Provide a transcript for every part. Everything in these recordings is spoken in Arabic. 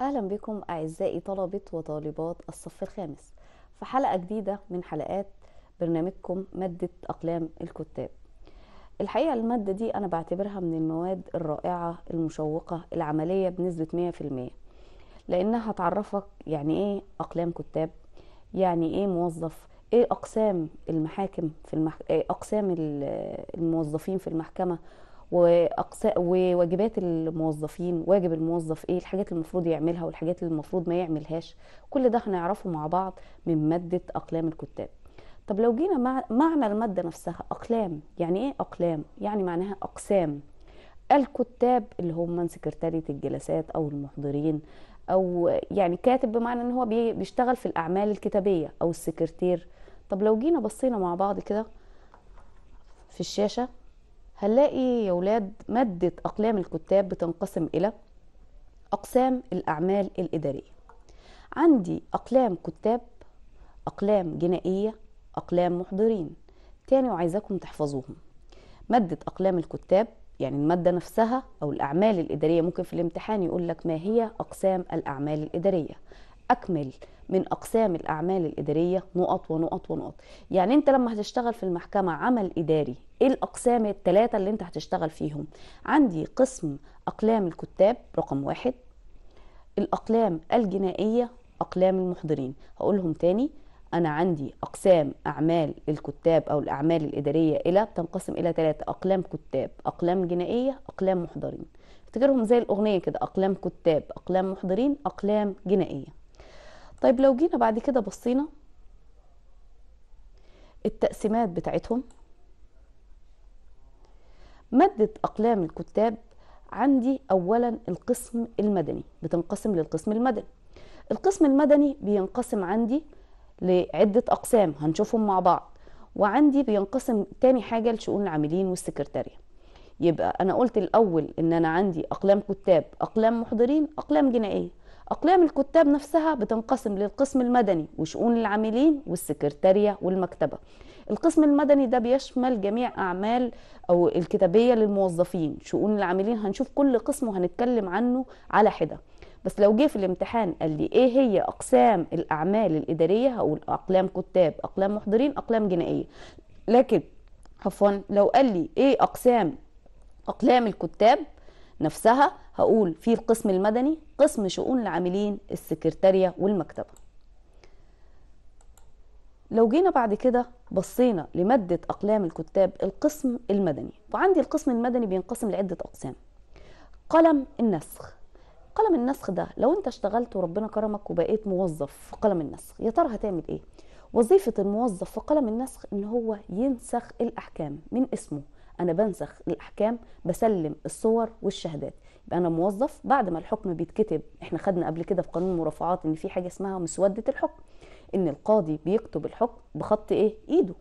أهلا بكم أعزائي طلبة وطالبات الصف الخامس في حلقة جديدة من حلقات برنامجكم مادة أقلام الكتاب الحقيقة المادة دي أنا بعتبرها من المواد الرائعة المشوقة العملية بنسبة 100% لأنها هتعرفك يعني إيه أقلام كتاب يعني إيه موظف إيه أقسام المحاكم في المح... إيه أقسام الموظفين في المحكمة واقسام وواجبات الموظفين واجب الموظف ايه الحاجات اللي المفروض يعملها والحاجات اللي المفروض ما يعملهاش كل ده هنعرفه مع بعض من ماده اقلام الكتاب طب لو جينا مع معنى الماده نفسها اقلام يعني ايه اقلام يعني معناها اقسام الكتاب اللي هم سكرتارية الجلسات او المحضرين او يعني كاتب بمعنى ان هو بيشتغل في الاعمال الكتابيه او السكرتير طب لو جينا بصينا مع بعض كده في الشاشه هنلاقي يا ولاد مادة أقلام الكتاب بتنقسم إلى أقسام الأعمال الإدارية عندي أقلام كتاب أقلام جنائية أقلام محضرين تاني وعايزاكم تحفظوهم مادة أقلام الكتاب يعني المادة نفسها أو الأعمال الإدارية ممكن في الامتحان يقول لك ما هي أقسام الأعمال الإدارية أكمل من اقسام الاعمال الاداريه نقط ونقط ونقط يعني انت لما هتشتغل في المحكمه عمل اداري ايه الاقسام الثلاثه اللي انت هتشتغل فيهم عندي قسم اقلام الكتاب رقم واحد الاقلام الجنائيه اقلام المحضرين هقولهم تاني انا عندي اقسام اعمال الكتاب او الاعمال الاداريه الى بتنقسم الى ثلاثه اقلام كتاب اقلام جنائيه اقلام محضرين افتكرهم زي الاغنيه كده اقلام كتاب اقلام محضرين اقلام جنائيه طيب لو جينا بعد كده بصينا التقسيمات بتاعتهم مادة أقلام الكتاب عندي أولا القسم المدني بتنقسم للقسم المدني القسم المدني بينقسم عندي لعدة أقسام هنشوفهم مع بعض وعندي بينقسم تاني حاجة لشؤون العاملين والسكرتارية يبقى أنا قلت الأول إن أنا عندي أقلام كتاب أقلام محضرين أقلام جنائية أقلام الكتاب نفسها بتنقسم للقسم المدني وشؤون العاملين والسكرتارية والمكتبة القسم المدني ده بيشمل جميع أعمال أو الكتابية للموظفين شؤون العاملين هنشوف كل قسم وهنتكلم عنه على حدة بس لو جه في الامتحان قال لي ايه هي اقسام الاعمال الاداريه هقول اقلام كتاب اقلام محضرين اقلام جنائيه لكن عفوا لو قال لي ايه اقسام اقلام الكتاب نفسها هقول في القسم المدني قسم شؤون العاملين السكرتارية والمكتبة لو جينا بعد كده بصينا لمادة أقلام الكتاب القسم المدني وعندي القسم المدني بينقسم لعدة أقسام قلم النسخ قلم النسخ ده لو انت اشتغلت وربنا كرمك وبقيت موظف في قلم النسخ يا ترى هتعمل ايه وظيفة الموظف في قلم النسخ ان هو ينسخ الاحكام من اسمه انا بنسخ الاحكام بسلم الصور والشهادات يبقى انا موظف بعد ما الحكم بيتكتب احنا خدنا قبل كده في قانون المرافعات ان في حاجه اسمها مسوده الحكم ان القاضي بيكتب الحكم بخط ايه ايده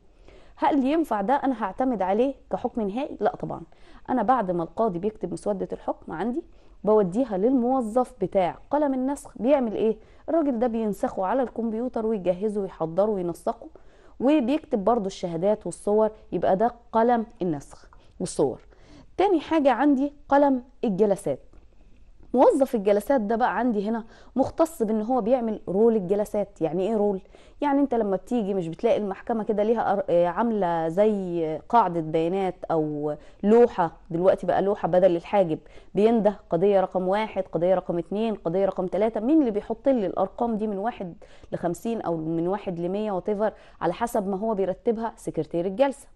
هل ينفع ده انا هعتمد عليه كحكم نهائي لا طبعا انا بعد ما القاضي بيكتب مسوده الحكم عندي بوديها للموظف بتاع قلم النسخ بيعمل ايه الراجل ده بينسخه على الكمبيوتر ويجهزه ويحضره وينسقه وبيكتب برضو الشهادات والصور يبقى ده قلم النسخ وصور تاني حاجة عندي قلم الجلسات موظف الجلسات ده بقى عندي هنا مختص بان هو بيعمل رول الجلسات يعني ايه رول يعني انت لما بتيجي مش بتلاقي المحكمه كده ليها آه، عامله زي قاعده بيانات او لوحه دلوقتي بقى لوحه بدل الحاجب بينده قضيه رقم واحد قضيه رقم اتنين قضيه رقم ثلاثة مين اللي بيحط لي الارقام دي من واحد لخمسين او من واحد لمية وتيفر على حسب ما هو بيرتبها سكرتير الجلسه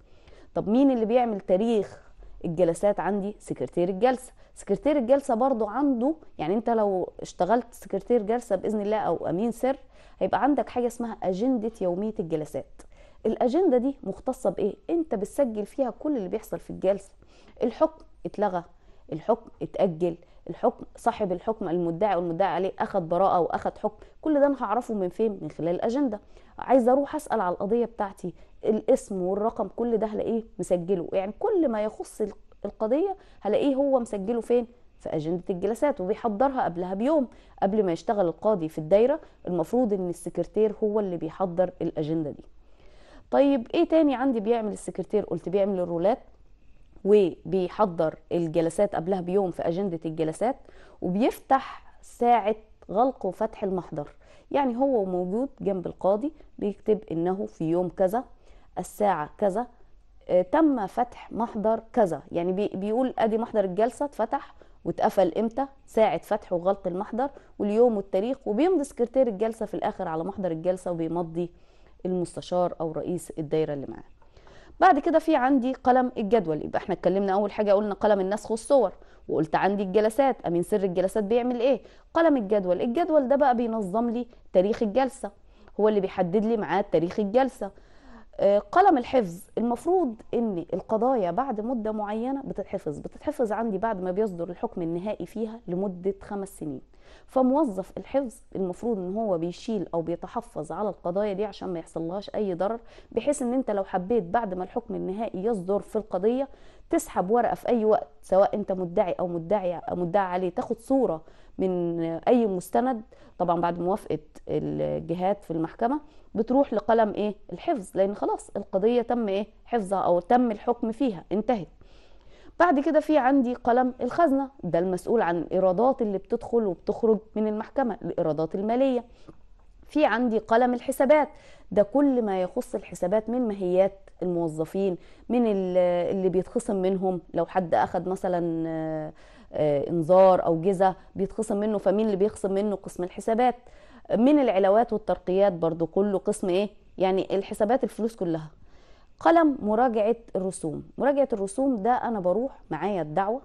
طب مين اللي بيعمل تاريخ الجلسات عندي سكرتير الجلسه سكرتير الجلسه برضو عنده يعني انت لو اشتغلت سكرتير جلسه باذن الله او امين سر هيبقى عندك حاجه اسمها اجنده يوميه الجلسات الاجنده دي مختصه بايه انت بتسجل فيها كل اللي بيحصل في الجلسه الحكم اتلغى الحكم اتاجل الحكم صاحب الحكم المدعي والمدعي عليه اخذ براءه واخذ حكم كل ده انا هعرفه من فين من خلال الاجنده عايزه اروح اسال على القضيه بتاعتي الاسم والرقم كل ده هلاقيه مسجله يعني كل ما يخص القضيه هلاقيه هو مسجله فين في أجندة الجلسات وبيحضرها قبلها بيوم قبل ما يشتغل القاضي في الدايرة المفروض إن السكرتير هو اللي بيحضر الأجندة دي طيب إيه تاني عندي بيعمل السكرتير قلت بيعمل الرولات وبيحضر الجلسات قبلها بيوم في أجندة الجلسات وبيفتح ساعة غلق وفتح المحضر يعني هو موجود جنب القاضي بيكتب إنه في يوم كذا الساعة كذا آه، تم فتح محضر كذا يعني بيقول ادي محضر الجلسه اتفتح واتقفل امتى ساعه فتح وغلق المحضر واليوم والتاريخ وبيمضي سكرتير الجلسه في الاخر على محضر الجلسه وبيمضي المستشار او رئيس الدايره اللي معاه بعد كده في عندي قلم الجدول يبقى احنا اتكلمنا اول حاجه قلنا قلم النسخ والصور وقلت عندي الجلسات امين سر الجلسات بيعمل ايه قلم الجدول الجدول ده بقى بينظم لي تاريخ الجلسه هو اللي بيحدد لي ميعاد تاريخ الجلسه آه، قلم الحفظ المفروض ان القضايا بعد مده معينه بتتحفظ بتتحفظ عندي بعد ما بيصدر الحكم النهائي فيها لمده خمس سنين فموظف الحفظ المفروض ان هو بيشيل او بيتحفظ على القضايا دي عشان ما يحصلهاش اي ضرر بحيث ان انت لو حبيت بعد ما الحكم النهائي يصدر في القضيه تسحب ورقه في اي وقت سواء انت مدعي او مدعي او مدعي عليه تاخد صوره من اي مستند طبعا بعد موافقه الجهات في المحكمه بتروح لقلم ايه الحفظ لان خلاص القضيه تم ايه حفظها او تم الحكم فيها انتهت بعد كده في عندي قلم الخزنه ده المسؤول عن الايرادات اللي بتدخل وبتخرج من المحكمه الايرادات الماليه في عندي قلم الحسابات ده كل ما يخص الحسابات من ماهيات الموظفين من اللي بيتخصم منهم لو حد اخذ مثلا آه، انذار او جزه بيتخصم منه فمين اللي بيخصم منه قسم الحسابات من العلاوات والترقيات برضو كله قسم ايه يعني الحسابات الفلوس كلها قلم مراجعة الرسوم مراجعة الرسوم ده أنا بروح معايا الدعوة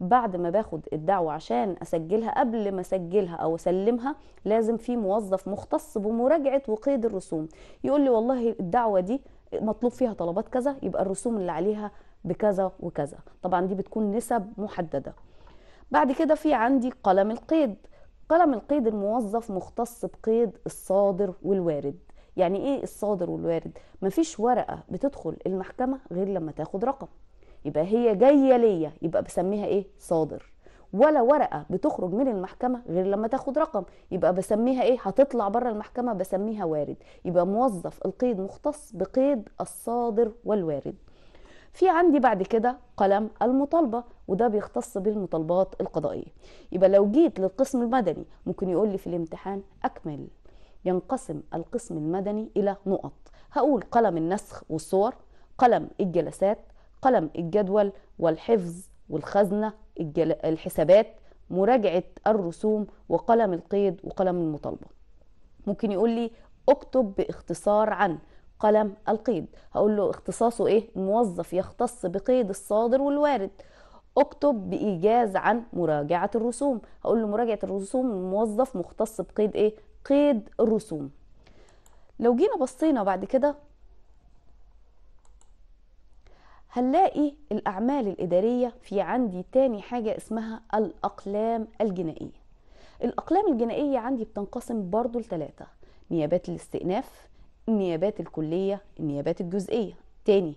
بعد ما باخد الدعوة عشان أسجلها قبل ما أسجلها أو أسلمها لازم في موظف مختص بمراجعة وقيد الرسوم يقول لي والله الدعوة دي مطلوب فيها طلبات كذا يبقى الرسوم اللي عليها بكذا وكذا طبعا دي بتكون نسب محددة بعد كده في عندي قلم القيد قلم القيد الموظف مختص بقيد الصادر والوارد يعني ايه الصادر والوارد مفيش ورقه بتدخل المحكمه غير لما تاخد رقم يبقى هي جايه ليا يبقى بسميها ايه صادر ولا ورقه بتخرج من المحكمه غير لما تاخد رقم يبقى بسميها ايه هتطلع بره المحكمه بسميها وارد يبقى موظف القيد مختص بقيد الصادر والوارد في عندي بعد كده قلم المطالبه وده بيختص بالمطالبات القضائيه يبقى لو جيت للقسم المدني ممكن يقول لي في الامتحان اكمل ينقسم القسم المدني إلى نقط هقول قلم النسخ والصور قلم الجلسات قلم الجدول والحفظ والخزنة الجل... الحسابات مراجعة الرسوم وقلم القيد وقلم المطالبة ممكن يقول لي اكتب باختصار عن قلم القيد هقول له اختصاصه ايه الموظف يختص بقيد الصادر والوارد اكتب بايجاز عن مراجعه الرسوم هقول له مراجعه الرسوم الموظف مختص بقيد ايه قيد الرسوم لو جينا بصينا بعد كده هنلاقي الأعمال الإدارية في عندي تاني حاجة اسمها الأقلام الجنائية الأقلام الجنائية عندي بتنقسم برضو لثلاثة نيابات الاستئناف النيابات الكلية النيابات الجزئية تاني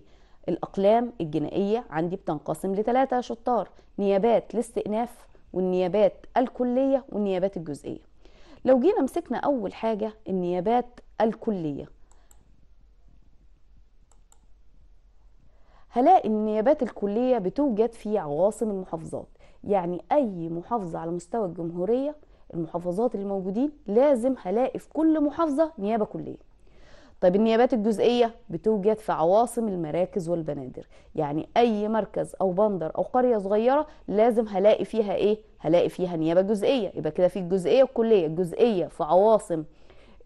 الأقلام الجنائية عندي بتنقسم لثلاثة شطار نيابات الاستئناف والنيابات الكلية والنيابات الجزئية لو جينا مسكنا أول حاجة النيابات الكلية هلاقي النيابات الكلية بتوجد في عواصم المحافظات يعني أي محافظة على مستوى الجمهورية المحافظات اللي موجودين لازم هلاقي في كل محافظة نيابة كلية طيب النيابات الجزئية بتوجد في عواصم المراكز والبنادر يعني أي مركز أو بندر أو قرية صغيرة لازم هلاقي فيها إيه؟ هلاقي فيها نيابة جزئية يبقى كده في الجزئية والكلية الجزئية في عواصم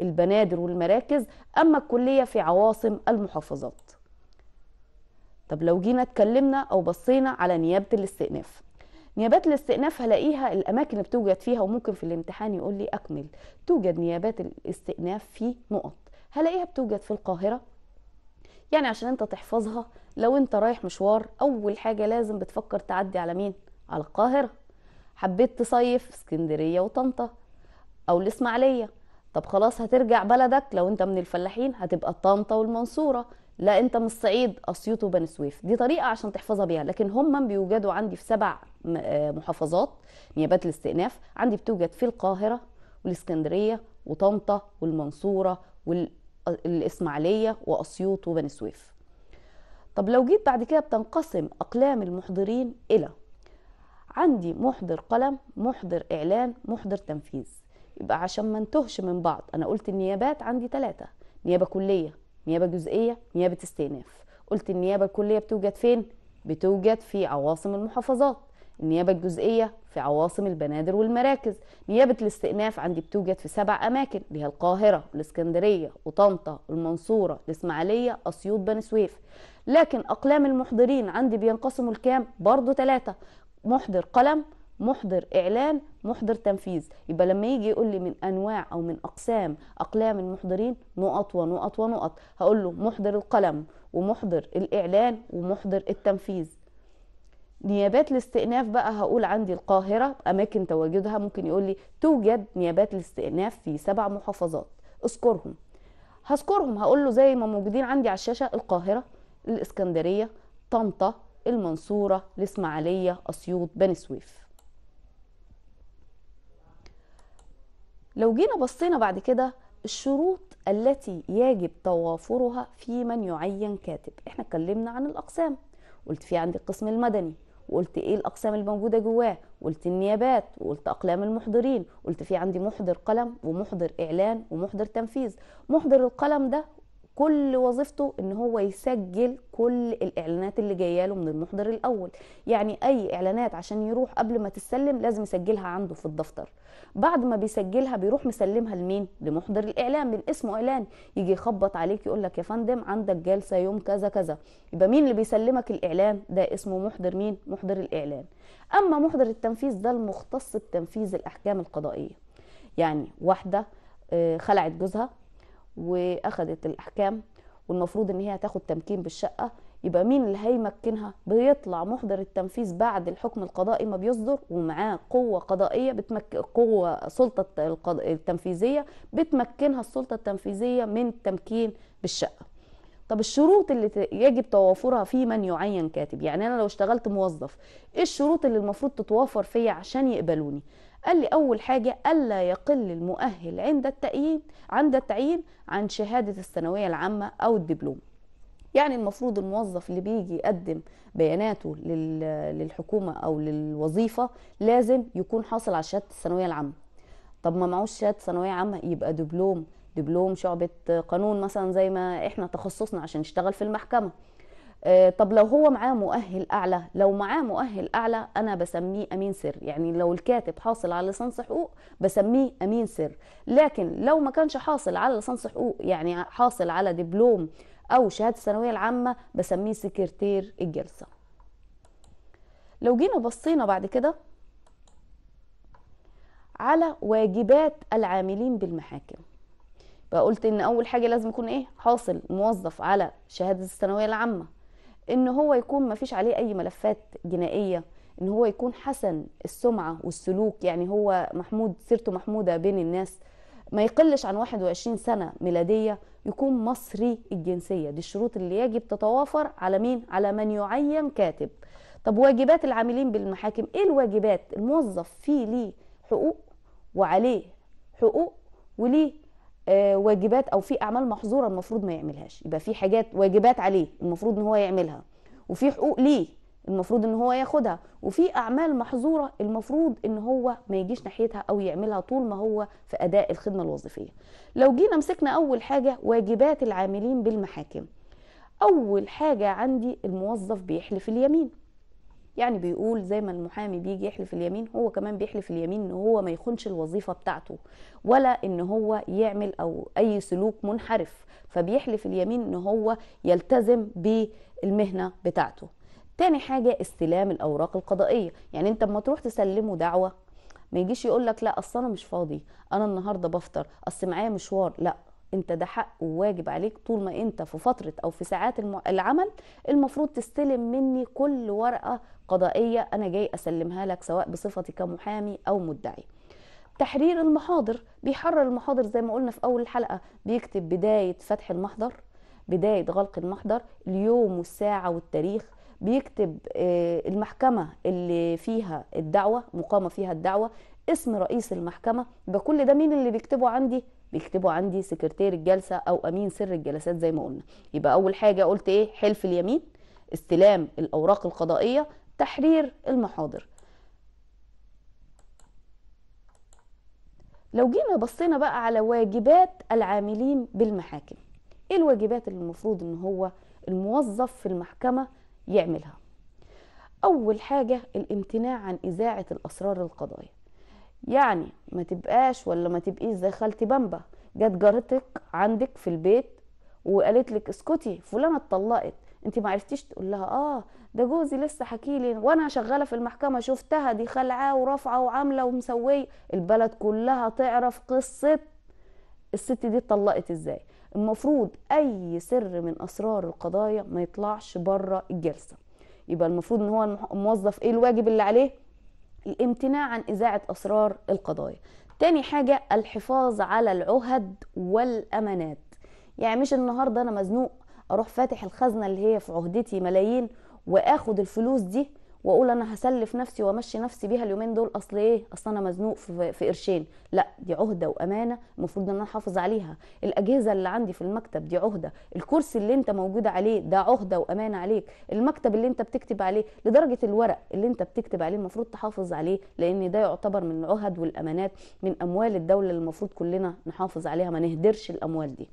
البنادر والمراكز أما الكلية في عواصم المحافظات طب لو جينا اتكلمنا أو بصينا على نيابة الاستئناف نيابات الاستئناف هلاقيها الاماكن اللي بتوجد فيها وممكن في الامتحان يقول لي اكمل توجد نيابات الاستئناف في نقط هلاقيها بتوجد في القاهرة يعني عشان انت تحفظها لو انت رايح مشوار اول حاجة لازم بتفكر تعدي على مين على القاهرة حبيت تصيف اسكندرية وطنطا او الاسماعيلية طب خلاص هترجع بلدك لو انت من الفلاحين هتبقى طنطا والمنصورة لا انت من الصعيد اسيوط وبني سويف دي طريقه عشان تحفظها بيها لكن هم بيوجدوا عندي في سبع آه، محافظات نيابات الاستئناف عندي بتوجد في القاهره والاسكندريه وطنطا والمنصوره وال... الإسماعيلية وأسيوط وبني سويف طب لو جيت بعد كده بتنقسم أقلام المحضرين إلى عندي محضر قلم محضر إعلان محضر تنفيذ يبقى عشان ما انتهش من بعض أنا قلت النيابات عندي ثلاثة نيابة كلية نيابة جزئية نيابة استئناف قلت النيابة الكلية بتوجد فين؟ بتوجد في عواصم المحافظات النيابة الجزئية في عواصم البنادر والمراكز نيابة الاستئناف عندي بتوجد في سبع أماكن ليها القاهرة والإسكندرية وطنطا والمنصورة الإسماعيلية أسيوط بني سويف لكن أقلام المحضرين عندي بينقسموا الكام برضو ثلاثة محضر قلم محضر إعلان محضر تنفيذ يبقى لما يجي يقول لي من أنواع أو من أقسام أقلام المحضرين نقط ونقط ونقط هقول له محضر القلم ومحضر الإعلان ومحضر التنفيذ نيابات الاستئناف بقى هقول عندي القاهرة أماكن تواجدها ممكن يقول لي توجد نيابات الاستئناف في سبع محافظات اذكرهم هذكرهم هقول له زي ما موجودين عندي على الشاشة القاهرة الإسكندرية طنطا المنصورة الإسماعيلية أسيوط بني سويف لو جينا بصينا بعد كده الشروط التي يجب توافرها في من يعين كاتب احنا اتكلمنا عن الأقسام قلت في عندي القسم المدني وقلت ايه الاقسام الموجوده جواه قلت النيابات وقلت اقلام المحضرين قلت في عندي محضر قلم ومحضر اعلان ومحضر تنفيذ محضر القلم ده كل وظيفته ان هو يسجل كل الاعلانات اللي جايه له من المحضر الاول يعني اي اعلانات عشان يروح قبل ما تسلم لازم يسجلها عنده في الدفتر بعد ما بيسجلها بيروح مسلمها لمين لمحضر الاعلام من اسمه اعلان يجي يخبط عليك يقول لك يا فندم عندك جلسه يوم كذا كذا يبقى مين اللي بيسلمك الاعلان ده اسمه محضر مين محضر الاعلان اما محضر التنفيذ ده المختص بتنفيذ الاحكام القضائيه يعني واحده آه، خلعت جوزها واخدت الاحكام والمفروض ان هي تاخد تمكين بالشقه يبقى مين اللي هيمكنها بيطلع محضر التنفيذ بعد الحكم القضائي ما بيصدر ومعاه قوه قضائيه بتمك... قوه سلطه القض... التنفيذيه بتمكنها السلطه التنفيذيه من تمكين بالشقه طب الشروط اللي يجب توافرها في من يعين كاتب يعني انا لو اشتغلت موظف ايه الشروط اللي المفروض تتوافر فيا عشان يقبلوني قال لي اول حاجه الا يقل المؤهل عند التعيين عند التعيين عن شهاده الثانويه العامه او الدبلوم يعني المفروض الموظف اللي بيجي يقدم بياناته للحكومه او للوظيفه لازم يكون حاصل على شهاده الثانويه العامه طب ما معوش شهاده ثانويه عامه يبقى دبلوم دبلوم شعبه قانون مثلا زي ما احنا تخصصنا عشان نشتغل في المحكمه آه، طب لو هو معاه مؤهل اعلى لو معاه مؤهل اعلى انا بسميه امين سر يعني لو الكاتب حاصل على ليسانس حقوق بسميه امين سر لكن لو ما كانش حاصل على ليسانس حقوق يعني حاصل على دبلوم او شهاده الثانويه العامه بسميه سكرتير الجلسه لو جينا بصينا بعد كده على واجبات العاملين بالمحاكم بقى قلت ان اول حاجه لازم يكون ايه حاصل موظف على شهاده الثانويه العامه ان هو يكون ما فيش عليه اي ملفات جنائيه ان هو يكون حسن السمعه والسلوك يعني هو محمود سيرته محموده بين الناس ما يقلش عن 21 سنة ميلادية يكون مصري الجنسية دي الشروط اللي يجب تتوافر على مين؟ على من يعين كاتب طب واجبات العاملين بالمحاكم ايه الواجبات؟ الموظف فيه ليه حقوق وعليه حقوق وليه آه واجبات او في اعمال محظوره المفروض ما يعملهاش يبقى في حاجات واجبات عليه المفروض ان هو يعملها وفي حقوق ليه المفروض ان هو ياخدها وفي اعمال محظوره المفروض ان هو ما يجيش ناحيتها او يعملها طول ما هو في اداء الخدمه الوظيفيه لو جينا مسكنا اول حاجه واجبات العاملين بالمحاكم اول حاجه عندي الموظف بيحلف اليمين يعني بيقول زي ما المحامي بيجي يحلف اليمين هو كمان بيحلف اليمين ان هو ما يخونش الوظيفه بتاعته ولا ان هو يعمل او اي سلوك منحرف فبيحلف اليمين ان هو يلتزم بالمهنه بتاعته تاني حاجه استلام الاوراق القضائيه يعني انت اما تروح تسلمه دعوه ما يجيش يقول لك لا اصل انا مش فاضي انا النهارده بفطر اصل معايا مشوار لا انت ده حق وواجب عليك طول ما انت في فتره او في ساعات العمل المفروض تستلم مني كل ورقه قضائيه انا جاي اسلمها لك سواء بصفتي كمحامي او مدعي تحرير المحاضر بيحرر المحاضر زي ما قلنا في اول الحلقه بيكتب بدايه فتح المحضر بدايه غلق المحضر اليوم والساعه والتاريخ بيكتب آه، المحكمة اللي فيها الدعوة مقامة فيها الدعوة اسم رئيس المحكمة يبقى كل ده مين اللي بيكتبه عندي بيكتبوا عندي سكرتير الجلسة أو أمين سر الجلسات زي ما قلنا يبقى أول حاجة قلت إيه حلف اليمين استلام الأوراق القضائية تحرير المحاضر لو جينا بصينا بقى على واجبات العاملين بالمحاكم ايه الواجبات اللي المفروض ان هو الموظف في المحكمة يعملها أول حاجة الامتناع عن إذاعة الأسرار القضايا يعني ما تبقاش ولا ما تبقيش زي خالتي بامبا جت جارتك عندك في البيت وقالت لك اسكتي فلانة اتطلقت انت ما عرفتيش تقول لها اه ده جوزي لسه حكي لي وانا شغاله في المحكمه شفتها دي خالعه ورافعه وعامله ومسويه البلد كلها تعرف قصه الست دي اتطلقت ازاي المفروض اي سر من اسرار القضايا ما يطلعش بره الجلسه يبقى المفروض ان هو الموظف ايه الواجب اللي عليه الامتناع عن اذاعه اسرار القضايا تاني حاجه الحفاظ على العهد والامانات يعني مش النهارده انا مزنوق اروح فاتح الخزنه اللي هي في عهدتي ملايين واخد الفلوس دي واقول انا هسلف نفسي وامشي نفسي بيها اليومين دول اصل ايه اصل انا مزنوق في, قرشين لا دي عهده وامانه المفروض ان انا احافظ عليها الاجهزه اللي عندي في المكتب دي عهده الكرسي اللي انت موجود عليه ده عهده وامانه عليك المكتب اللي انت بتكتب عليه لدرجه الورق اللي انت بتكتب عليه المفروض تحافظ عليه لان ده يعتبر من العهد والامانات من اموال الدوله اللي المفروض كلنا نحافظ عليها ما نهدرش الاموال دي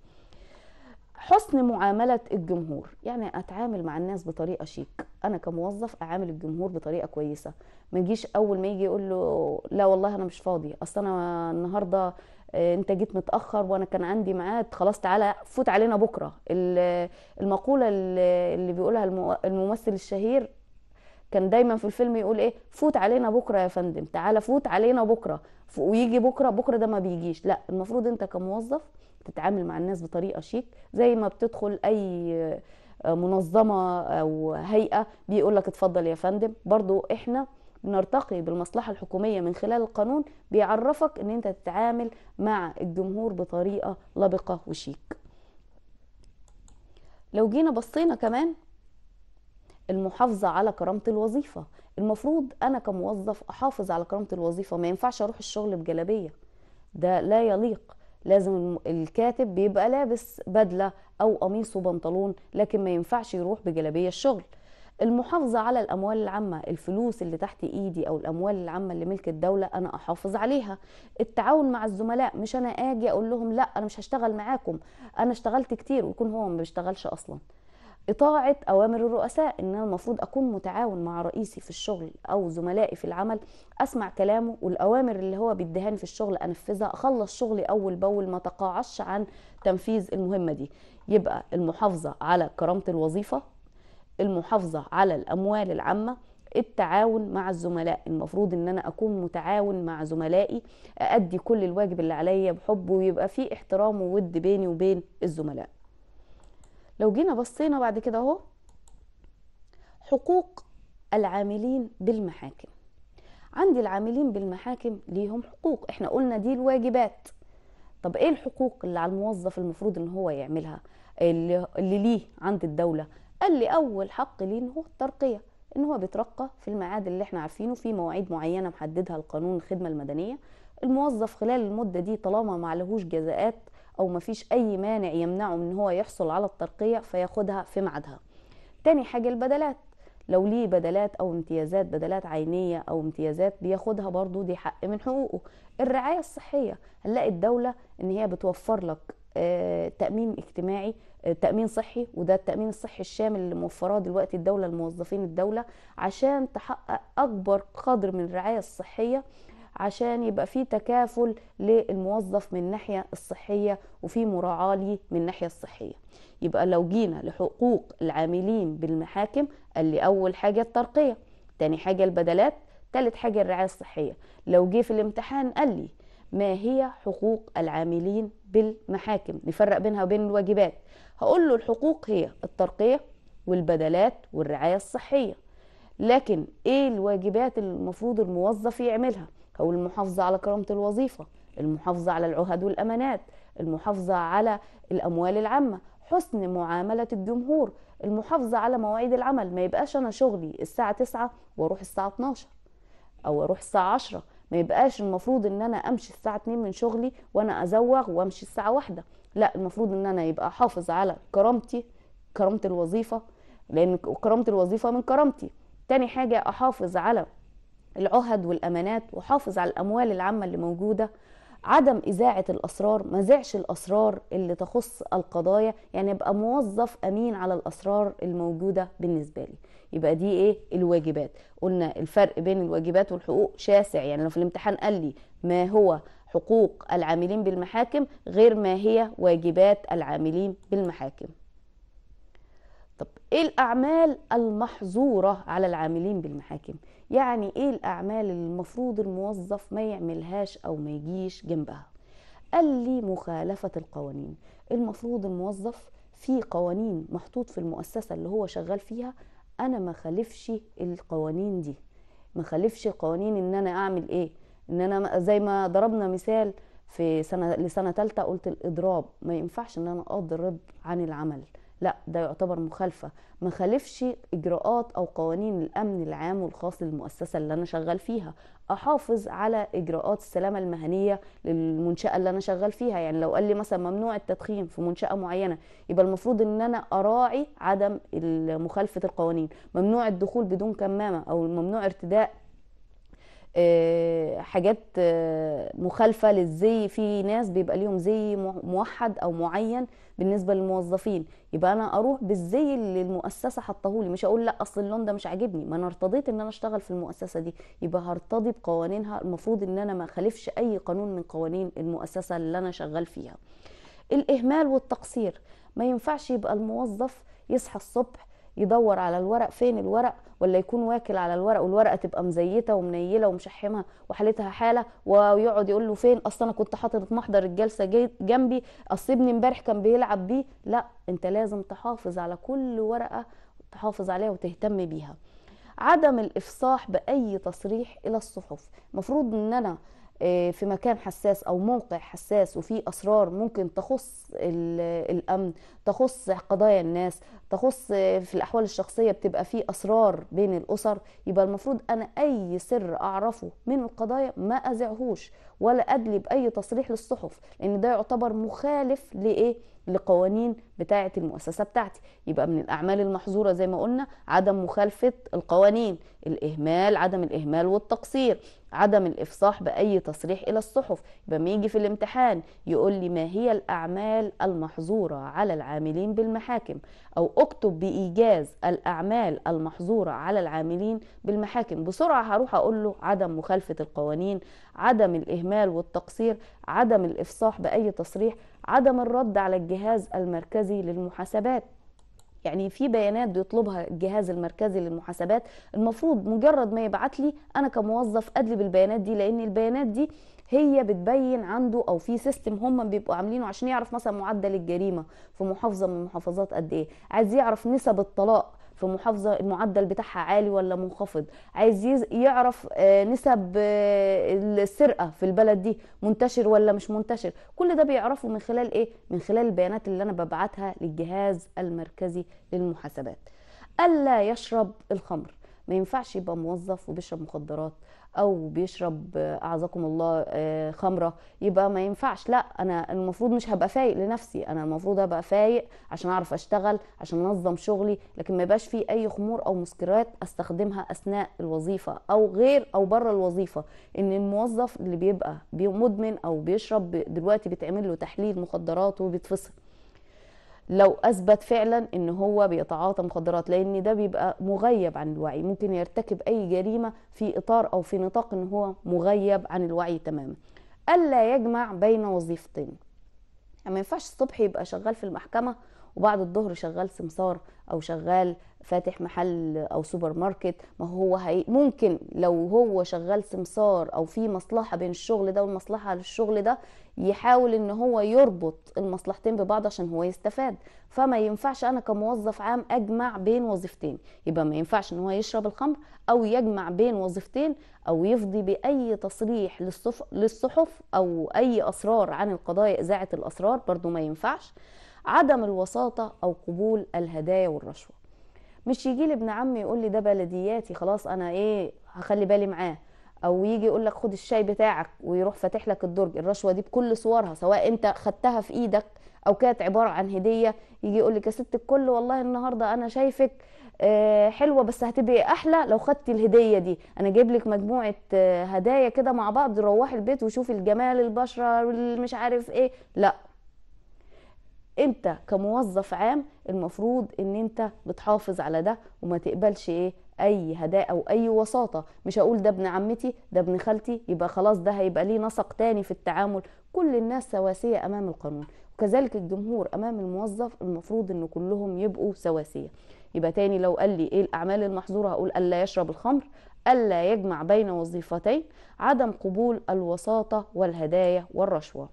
حسن معاملة الجمهور يعني أتعامل مع الناس بطريقة شيك أنا كموظف أعامل الجمهور بطريقة كويسة ما يجيش أول ما يجي يقول له لا والله أنا مش فاضي أصل أنا النهاردة آه، أنت جيت متأخر وأنا كان عندي ميعاد خلاص تعالى فوت علينا بكرة المقولة اللي بيقولها الممثل الشهير كان دايما في الفيلم يقول ايه فوت علينا بكره يا فندم تعالى فوت علينا بكره ويجي بكره بكره ده ما بيجيش لا المفروض انت كموظف تتعامل مع الناس بطريقه شيك زي ما بتدخل اي منظمه او هيئه بيقول لك اتفضل يا فندم برضو احنا نرتقي بالمصلحه الحكوميه من خلال القانون بيعرفك ان انت تتعامل مع الجمهور بطريقه لبقه وشيك لو جينا بصينا كمان المحافظه على كرامه الوظيفه المفروض انا كموظف احافظ على كرامه الوظيفه ما ينفعش اروح الشغل بجلابيه ده لا يليق لازم الكاتب بيبقى لابس بدلة أو قميص وبنطلون لكن ما ينفعش يروح بجلابية الشغل المحافظة على الأموال العامة الفلوس اللي تحت إيدي أو الأموال العامة اللي ملك الدولة أنا أحافظ عليها التعاون مع الزملاء مش أنا آجي أقول لهم لا أنا مش هشتغل معاكم أنا اشتغلت كتير ويكون هو ما بيشتغلش أصلاً إطاعة أوامر الرؤساء إن أنا المفروض أكون متعاون مع رئيسي في الشغل أو زملائي في العمل أسمع كلامه والأوامر اللي هو بيدهاني في الشغل أنفذها أخلص شغلي أول بأول ما تقاعش عن تنفيذ المهمة دي يبقى المحافظة على كرامة الوظيفة المحافظة على الأموال العامة التعاون مع الزملاء المفروض ان انا اكون متعاون مع زملائي اادي كل الواجب اللي عليا بحب ويبقى في احترام وود بيني وبين الزملاء لو جينا بصينا بعد كده اهو حقوق العاملين بالمحاكم عندي العاملين بالمحاكم ليهم حقوق احنا قلنا دي الواجبات طب ايه الحقوق اللي على الموظف المفروض ان هو يعملها اللي, اللي ليه عند الدوله قال لي اول حق ليه ان هو الترقيه ان هو بيترقى في الميعاد اللي احنا عارفينه في مواعيد معينه محددها القانون الخدمه المدنيه الموظف خلال المده دي طالما ما عليهوش جزاءات او ما فيش اي مانع يمنعه من هو يحصل على الترقية فياخدها في معدها تاني حاجة البدلات لو ليه بدلات او امتيازات بدلات عينية او امتيازات بياخدها برضو دي حق من حقوقه الرعاية الصحية هنلاقي الدولة ان هي بتوفر لك آه، تأمين اجتماعي آه، تأمين صحي وده التأمين الصحي الشامل اللي موفراه دلوقتي الدولة لموظفين الدولة عشان تحقق أكبر قدر من الرعاية الصحية عشان يبقى في تكافل للموظف من الناحيه الصحيه وفي مراعاه لي من الناحيه الصحيه يبقى لو جينا لحقوق العاملين بالمحاكم قال لي اول حاجه الترقيه تاني حاجه البدلات تالت حاجه الرعايه الصحيه لو جه في الامتحان قال لي ما هي حقوق العاملين بالمحاكم نفرق بينها وبين الواجبات هقول له الحقوق هي الترقيه والبدلات والرعايه الصحيه لكن ايه الواجبات اللي المفروض الموظف يعملها أو المحافظة على كرامة الوظيفة المحافظة على العهد والأمانات المحافظة على الأموال العامة حسن معاملة الجمهور المحافظة على مواعيد العمل ما يبقاش أنا شغلي الساعة 9 وأروح الساعة 12 أو أروح الساعة 10 ما يبقاش المفروض ان انا امشي الساعه 2 من شغلي وانا ازوغ وامشي الساعه 1 لا المفروض ان انا يبقى حافظ على كرامتي كرامه الوظيفه لان كرامه الوظيفه من كرامتي تاني حاجه احافظ على العهد والامانات وحافظ على الاموال العامه اللي موجوده عدم إذاعة الأسرار ما زعش الأسرار اللي تخص القضايا يعني أبقى موظف أمين على الأسرار الموجودة بالنسبة لي يبقى دي إيه الواجبات قلنا الفرق بين الواجبات والحقوق شاسع يعني لو في الامتحان قال لي ما هو حقوق العاملين بالمحاكم غير ما هي واجبات العاملين بالمحاكم طب ايه الاعمال المحظوره على العاملين بالمحاكم يعني ايه الاعمال اللي المفروض الموظف ما يعملهاش او ما يجيش جنبها قال لي مخالفه القوانين المفروض الموظف في قوانين محطوط في المؤسسه اللي هو شغال فيها انا ما خالفش القوانين دي ما خالفش القوانين ان انا اعمل ايه ان انا زي ما ضربنا مثال في سنه لسنه ثالثه قلت الاضراب ما ينفعش ان انا اضرب عن العمل لا ده يعتبر مخالفة ما خالفش إجراءات أو قوانين الأمن العام والخاص للمؤسسة اللي أنا شغال فيها أحافظ على إجراءات السلامة المهنية للمنشأة اللي أنا شغال فيها يعني لو قال لي مثلا ممنوع التدخين في منشأة معينة يبقى المفروض إن أنا أراعي عدم مخالفة القوانين ممنوع الدخول بدون كمامة أو ممنوع ارتداء آه، حاجات آه، مخالفة للزي في ناس بيبقى ليهم زي موحد أو معين بالنسبه للموظفين يبقى انا اروح بالزي اللي المؤسسه لي مش اقول لا اصل اللون ده مش عاجبني ما انا ارتضيت ان انا اشتغل في المؤسسه دي يبقى هرتضي بقوانينها المفروض ان انا ما خالفش اي قانون من قوانين المؤسسه اللي انا شغال فيها الاهمال والتقصير ما ينفعش يبقى الموظف يصحى الصبح يدور على الورق فين الورق ولا يكون واكل على الورق والورقه تبقى مزيته ومنيله ومشحمه وحالتها حاله ويقعد يقول له فين اصل انا كنت حاطط محضر الجلسه جنبي اصل ابني امبارح كان بيلعب بيه لا انت لازم تحافظ على كل ورقه تحافظ عليها وتهتم بيها عدم الافصاح باي تصريح الى الصحف المفروض ان انا آه، في مكان حساس او موقع حساس وفيه اسرار ممكن تخص الامن تخص قضايا الناس تخص آه، في الاحوال الشخصيه بتبقى فيه اسرار بين الاسر يبقى المفروض انا اي سر اعرفه من القضايا ما ازعهوش ولا ادلي باي تصريح للصحف لان ده يعتبر مخالف لايه لقوانين بتاعه المؤسسه بتاعتي يبقى من الاعمال المحظوره زي ما قلنا عدم مخالفه القوانين الاهمال عدم الاهمال والتقصير عدم الافصاح باي تصريح الى الصحف يبقى لما يجي في الامتحان يقول لي ما هي الاعمال المحظوره على العاملين بالمحاكم او اكتب بايجاز الاعمال المحظوره على العاملين بالمحاكم بسرعه هروح اقول له عدم مخالفه القوانين عدم الاهمال الاهمال والتقصير عدم الافصاح باي تصريح عدم الرد على الجهاز المركزي للمحاسبات يعني في بيانات بيطلبها الجهاز المركزي للمحاسبات المفروض مجرد ما يبعت لي انا كموظف ادلب البيانات دي لان البيانات دي هي بتبين عنده او في سيستم هم بيبقوا عاملينه عشان يعرف مثلا معدل الجريمه في محافظه من المحافظات قد ايه عايز يعرف نسب الطلاق في محافظه المعدل بتاعها عالي ولا منخفض عايز يعرف آه، نسب آه، السرقه في البلد دي منتشر ولا مش منتشر كل ده بيعرفه من خلال ايه من خلال البيانات اللي انا ببعتها للجهاز المركزي للمحاسبات الا يشرب الخمر ما ينفعش يبقى موظف وبيشرب مخدرات او بيشرب اعزكم الله آه، خمره يبقى ما ينفعش لا انا المفروض مش هبقى فايق لنفسي انا المفروض ابقى فايق عشان اعرف اشتغل عشان انظم شغلي لكن ما يبقاش فيه اي خمور او مسكرات استخدمها اثناء الوظيفه او غير او بره الوظيفه ان الموظف اللي بيبقى مدمن او بيشرب دلوقتي بيتعمل له تحليل مخدرات وبيتفصل لو اثبت فعلا ان هو بيتعاطى مخدرات لان ده بيبقى مغيب عن الوعي ممكن يرتكب اي جريمه في اطار او في نطاق ان هو مغيب عن الوعي تماما الا يجمع بين وظيفتين يعني ما ينفعش الصبح يبقى شغال في المحكمه وبعد الظهر شغال سمسار او شغال فاتح محل او سوبر ماركت ما هو هي ممكن لو هو شغال سمسار او في مصلحه بين الشغل ده والمصلحه للشغل ده يحاول ان هو يربط المصلحتين ببعض عشان هو يستفاد فما ينفعش انا كموظف عام اجمع بين وظيفتين يبقى ما ينفعش ان هو يشرب الخمر او يجمع بين وظيفتين او يفضي باي تصريح للصحف او اي اسرار عن القضايا اذاعه الاسرار برضو ما ينفعش عدم الوساطه او قبول الهدايا والرشوه مش يجي لي ابن عمي يقول لي ده بلدياتي خلاص انا ايه هخلي بالي معاه او يجي يقول لك خد الشاي بتاعك ويروح فاتح لك الدرج الرشوه دي بكل صورها سواء انت خدتها في ايدك او كانت عباره عن هديه يجي يقول لك يا ست الكل والله النهارده انا شايفك آه، حلوه بس هتبقي احلى لو خدتي الهديه دي انا جايب لك مجموعه آه، هدايا كده مع بعض روحي البيت وشوفي الجمال البشره والمش عارف ايه لا انت كموظف عام المفروض ان انت بتحافظ على ده وما تقبلش ايه اي هدايا او اي وساطه مش هقول ده ابن عمتي ده ابن خالتي يبقى خلاص ده هيبقى ليه نسق تاني في التعامل كل الناس سواسيه امام القانون وكذلك الجمهور امام الموظف المفروض ان كلهم يبقوا سواسيه يبقى تاني لو قال لي ايه الاعمال المحظوره هقول الا يشرب الخمر الا يجمع بين وظيفتين عدم قبول الوساطه والهدايا والرشوه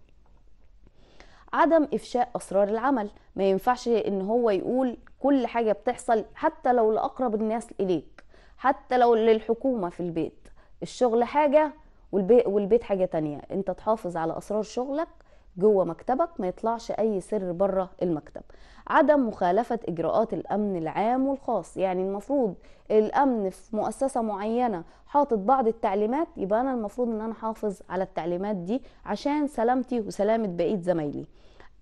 عدم افشاء اسرار العمل ما ينفعش ان هو يقول كل حاجه بتحصل حتى لو لاقرب الناس اليك حتى لو للحكومه في البيت الشغل حاجه والبيت والبيت حاجه تانية انت تحافظ على اسرار شغلك جوه مكتبك ما يطلعش اي سر بره المكتب عدم مخالفه اجراءات الامن العام والخاص يعني المفروض الامن في مؤسسه معينه حاطط بعض التعليمات يبقى انا المفروض ان انا احافظ على التعليمات دي عشان سلامتي وسلامه بقيه زمايلي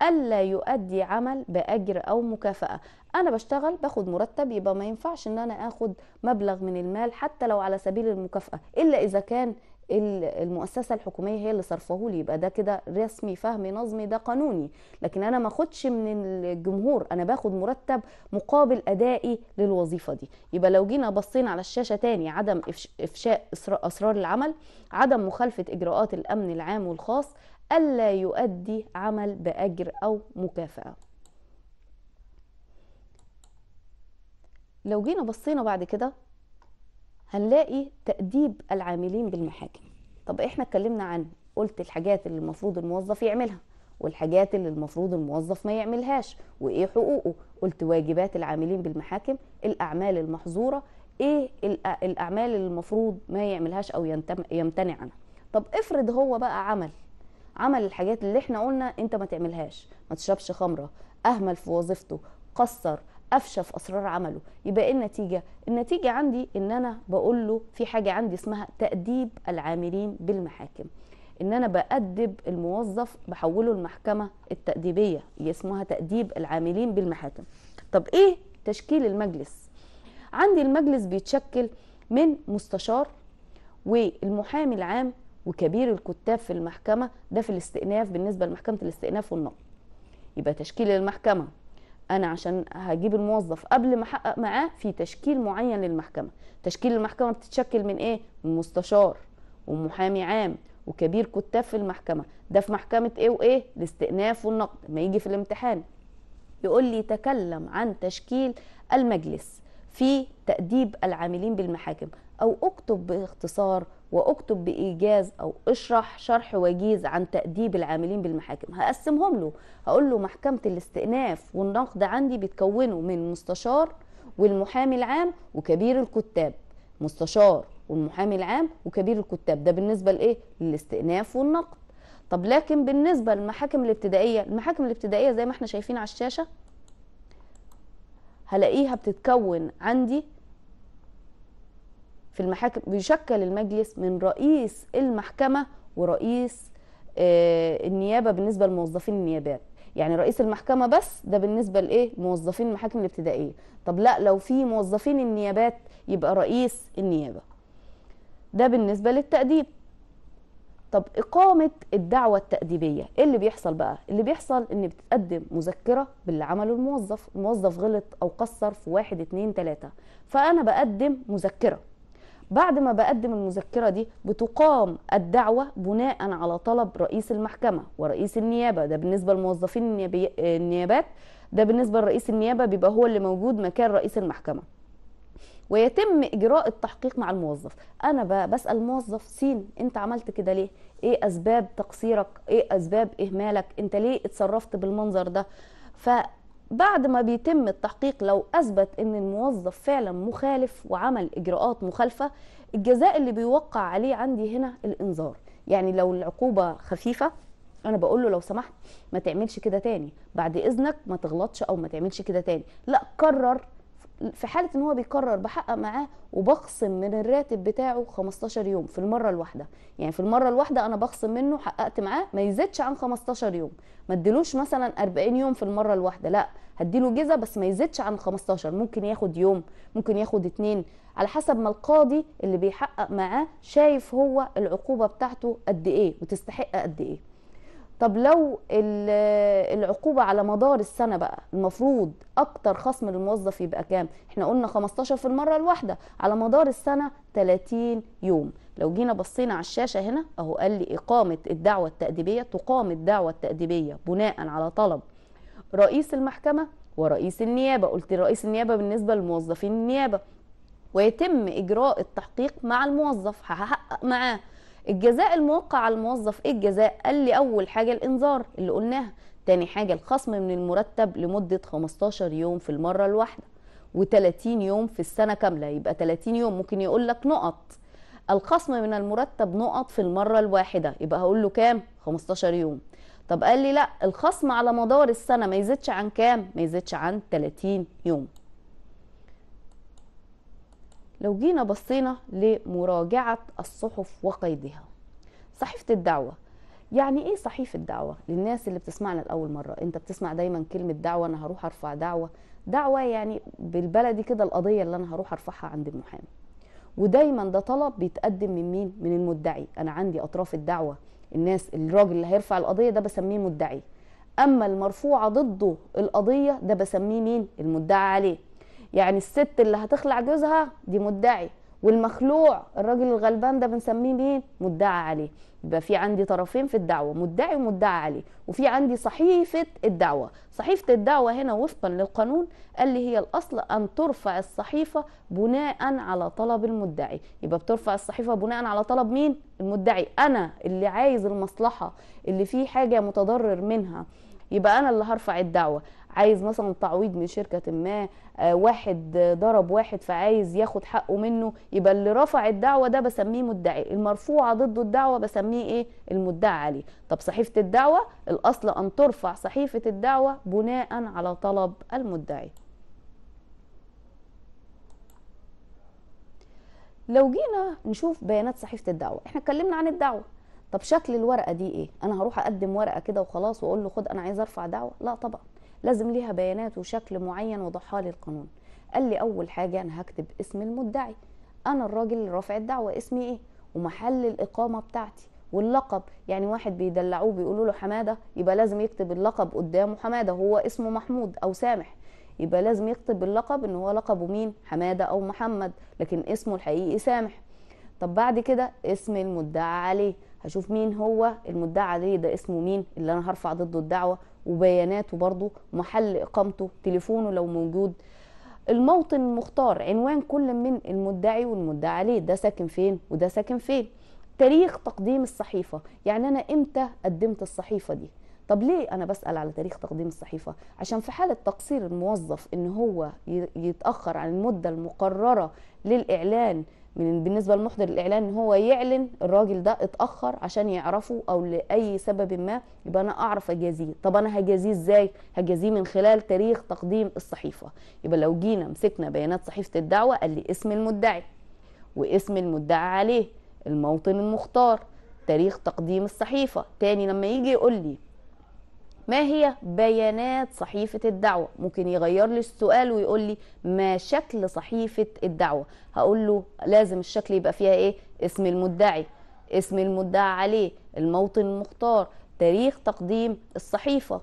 الا يؤدي عمل باجر او مكافاه انا بشتغل باخد مرتب يبقى ما ينفعش ان انا اخد مبلغ من المال حتى لو على سبيل المكافاه الا اذا كان المؤسسه الحكوميه هي اللي صرفه لي يبقى ده كده رسمي فهمي نظمي ده قانوني لكن انا ما اخدش من الجمهور انا باخد مرتب مقابل ادائي للوظيفه دي يبقى لو جينا بصينا على الشاشه تاني عدم افشاء اسرار العمل عدم مخالفه اجراءات الامن العام والخاص ألا يؤدي عمل بأجر أو مكافأة لو جينا بصينا بعد كده هنلاقي تأديب العاملين بالمحاكم طب احنا اتكلمنا عن قلت الحاجات اللي المفروض الموظف يعملها والحاجات اللي المفروض الموظف ما يعملهاش وايه حقوقه قلت واجبات العاملين بالمحاكم الاعمال المحظوره ايه الاعمال اللي المفروض ما يعملهاش او يمتنع عنها طب افرض هو بقى عمل عمل الحاجات اللي احنا قلنا انت ما تعملهاش ما تشربش خمره اهمل في وظيفته قصر افشى في اسرار عمله يبقى ايه النتيجه النتيجه عندي ان انا بقول له في حاجه عندي اسمها تاديب العاملين بالمحاكم ان انا بادب الموظف بحوله المحكمه التاديبيه اسمها تاديب العاملين بالمحاكم طب ايه تشكيل المجلس عندي المجلس بيتشكل من مستشار والمحامي العام وكبير الكتاب في المحكمة ده في الاستئناف بالنسبة لمحكمة الاستئناف والنقل يبقى تشكيل المحكمة أنا عشان هجيب الموظف قبل ما أحقق معاه في تشكيل معين للمحكمة تشكيل المحكمة بتتشكل من إيه؟ من مستشار ومحامي عام وكبير كتاب في المحكمة ده في محكمة إيه وإيه؟ الاستئناف والنقد ما يجي في الامتحان يقول لي تكلم عن تشكيل المجلس في تأديب العاملين بالمحاكم أو أكتب باختصار وأكتب بإيجاز أو اشرح شرح وجيز عن تأديب العاملين بالمحاكم هقسمهم له هقول له محكمة الاستئناف والنقد عندي بيتكونوا من مستشار والمحامي العام وكبير الكتاب مستشار والمحامي العام وكبير الكتاب ده بالنسبة لإيه؟ للاستئناف والنقد طب لكن بالنسبة للمحاكم الابتدائية المحاكم الابتدائية زي ما احنا شايفين على الشاشة هلاقيها بتتكون عندي في المحاكم بيشكل المجلس من رئيس المحكمة ورئيس آه، النيابة بالنسبة لموظفين النيابات يعني رئيس المحكمة بس ده بالنسبة لإيه موظفين المحاكم الابتدائية طب لا لو في موظفين النيابات يبقى رئيس النيابة ده بالنسبة للتأديب طب إقامة الدعوة التأديبية إيه اللي بيحصل بقى؟ اللي بيحصل إن بتقدم مذكرة باللي عمله الموظف الموظف غلط أو قصر في واحد اتنين تلاتة فأنا بقدم مذكرة بعد ما بقدم المذكرة دي بتقام الدعوة بناء على طلب رئيس المحكمة ورئيس النيابة ده بالنسبة لموظفين النيابات ده بالنسبة لرئيس النيابة بيبقى هو اللي موجود مكان رئيس المحكمة ويتم إجراء التحقيق مع الموظف أنا بسأل الموظف سين أنت عملت كده ليه؟ إيه أسباب تقصيرك؟ إيه أسباب إهمالك؟ أنت ليه اتصرفت بالمنظر ده؟ ف بعد ما بيتم التحقيق لو اثبت ان الموظف فعلا مخالف وعمل اجراءات مخالفه الجزاء اللي بيوقع عليه عندي هنا الانذار يعني لو العقوبه خفيفه انا بقول له لو سمحت ما تعملش كده تاني بعد اذنك ما تغلطش او ما تعملش كده تاني لا قرر في حاله ان هو بيكرر بحقق معاه وبخصم من الراتب بتاعه 15 يوم في المره الواحده يعني في المره الواحده انا بخصم منه حققت معاه ما يزيدش عن 15 يوم ما اديلوش مثلا 40 يوم في المره الواحده لا هديله جزء بس ما يزيدش عن 15 ممكن ياخد يوم ممكن ياخد اتنين على حسب ما القاضي اللي بيحقق معاه شايف هو العقوبه بتاعته قد ايه وتستحق قد ايه طب لو العقوبه على مدار السنه بقى المفروض اكتر خصم للموظف يبقى كام احنا قلنا 15 في المره الواحده على مدار السنه 30 يوم لو جينا بصينا على الشاشه هنا اهو قال لي اقامه الدعوه التاديبيه تقام الدعوه التاديبيه بناء على طلب رئيس المحكمه ورئيس النيابه قلت رئيس النيابه بالنسبه للموظفين النيابه ويتم اجراء التحقيق مع الموظف هحقق معاه الجزاء الموقع على الموظف ايه الجزاء قال لي اول حاجه الانذار اللي قلناها تاني حاجه الخصم من المرتب لمده 15 يوم في المره الواحده و30 يوم في السنه كامله يبقى 30 يوم ممكن يقول لك نقط الخصم من المرتب نقط في المره الواحده يبقى هقول له كام 15 يوم طب قال لي لا الخصم على مدار السنه ما يزيدش عن كام ما يزيدش عن 30 يوم لو جينا بصينا لمراجعة الصحف وقيدها صحيفة الدعوة يعني ايه صحيفة الدعوة للناس اللي بتسمعنا لأول مرة انت بتسمع دايما كلمة دعوة انا هروح ارفع دعوة دعوة يعني بالبلدي كده القضية اللي انا هروح ارفعها عند المحامي ودايما ده طلب بيتقدم من مين من المدعي انا عندي اطراف الدعوة الناس الراجل اللي هيرفع القضية ده بسميه مدعي اما المرفوعة ضده القضية ده بسميه مين المدعى عليه يعني الست اللي هتخلع جوزها دي مدعي والمخلوع الراجل الغلبان ده بنسميه مين مدعى عليه يبقى في عندي طرفين في الدعوه مدعي ومدعى عليه وفي عندي صحيفه الدعوه صحيفه الدعوه هنا وفقا للقانون قال لي هي الاصل ان ترفع الصحيفه بناء على طلب المدعي يبقى بترفع الصحيفه بناء على طلب مين المدعي انا اللي عايز المصلحه اللي في حاجه متضرر منها يبقى انا اللي هرفع الدعوه عايز مثلا تعويض من شركه ما آه، واحد ضرب واحد فعايز ياخد حقه منه يبقى اللي رفع الدعوه ده بسميه مدعي المرفوعه ضده الدعوه بسميه ايه المدعى عليه طب صحيفه الدعوه الاصل ان ترفع صحيفه الدعوه بناء على طلب المدعي لو جينا نشوف بيانات صحيفه الدعوه احنا اتكلمنا عن الدعوه طب شكل الورقه دي ايه انا هروح اقدم ورقه كده وخلاص واقول له خد انا عايز ارفع دعوه لا طبعا لازم ليها بيانات وشكل معين وضحها لي القانون قال لي اول حاجه انا هكتب اسم المدعي انا الراجل اللي رافع الدعوه اسمي ايه ومحل الاقامه بتاعتي واللقب يعني واحد بيدلعوه بيقولوا له حماده يبقى لازم يكتب اللقب قدامه حماده هو اسمه محمود او سامح يبقى لازم يكتب اللقب ان هو لقبه مين حماده او محمد لكن اسمه الحقيقي سامح طب بعد كده اسم المدعى عليه هشوف مين هو المدعى عليه ده اسمه مين اللي انا هرفع ضده الدعوه وبياناته برضه محل اقامته تليفونه لو موجود الموطن المختار عنوان كل من المدعي والمدعى عليه ده ساكن فين وده ساكن فين تاريخ تقديم الصحيفه يعني انا امتى قدمت الصحيفه دي طب ليه انا بسال على تاريخ تقديم الصحيفه عشان في حاله تقصير الموظف ان هو يتاخر عن المده المقرره للاعلان من بالنسبه لمحضر الاعلان ان هو يعلن الراجل ده اتاخر عشان يعرفه او لاي سبب ما يبقى انا اعرف اجازيه طب انا هجازيه ازاي هجازيه من خلال تاريخ تقديم الصحيفه يبقى لو جينا مسكنا بيانات صحيفه الدعوه قال لي اسم المدعي واسم المدعى عليه الموطن المختار تاريخ تقديم الصحيفه تاني لما يجي يقول لي ما هي بيانات صحيفة الدعوة ممكن يغير لي السؤال ويقول لي ما شكل صحيفة الدعوة هقول له لازم الشكل يبقى فيها ايه اسم المدعي اسم المدعى عليه الموطن المختار تاريخ تقديم الصحيفة